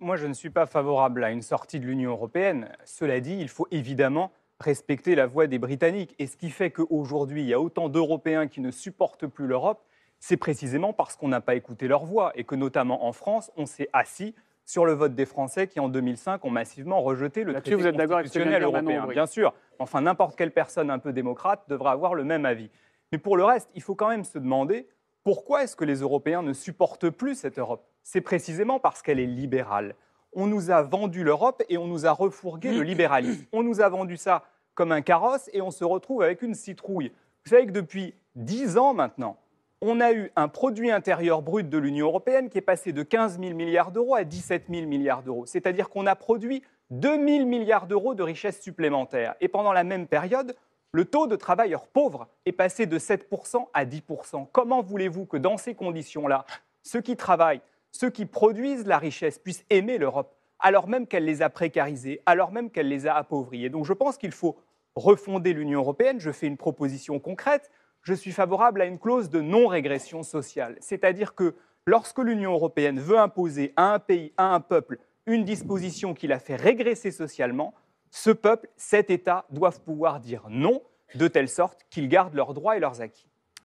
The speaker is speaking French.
Moi, je ne suis pas favorable à une sortie de l'Union européenne. Cela dit, il faut évidemment respecter la voix des Britanniques. Et ce qui fait qu'aujourd'hui, il y a autant d'Européens qui ne supportent plus l'Europe, c'est précisément parce qu'on n'a pas écouté leur voix et que notamment en France, on s'est assis sur le vote des Français qui, en 2005, ont massivement rejeté le traité constitutionnel avec européen. bien sûr. Enfin, n'importe quelle personne un peu démocrate devrait avoir le même avis. Mais pour le reste, il faut quand même se demander pourquoi est-ce que les Européens ne supportent plus cette Europe c'est précisément parce qu'elle est libérale. On nous a vendu l'Europe et on nous a refourgué le mm. libéralisme. On nous a vendu ça comme un carrosse et on se retrouve avec une citrouille. Vous savez que depuis dix ans maintenant, on a eu un produit intérieur brut de l'Union européenne qui est passé de 15 000 milliards d'euros à 17 000 milliards d'euros. C'est-à-dire qu'on a produit 2 000 milliards d'euros de richesses supplémentaires. Et pendant la même période, le taux de travailleurs pauvres est passé de 7 à 10 Comment voulez-vous que dans ces conditions-là, ceux qui travaillent, ceux qui produisent la richesse puissent aimer l'Europe, alors même qu'elle les a précarisés, alors même qu'elle les a appauvris. Et donc je pense qu'il faut refonder l'Union européenne. Je fais une proposition concrète. Je suis favorable à une clause de non-régression sociale. C'est-à-dire que lorsque l'Union européenne veut imposer à un pays, à un peuple, une disposition qui la fait régresser socialement, ce peuple, cet État doivent pouvoir dire non, de telle sorte qu'ils gardent leurs droits et leurs acquis.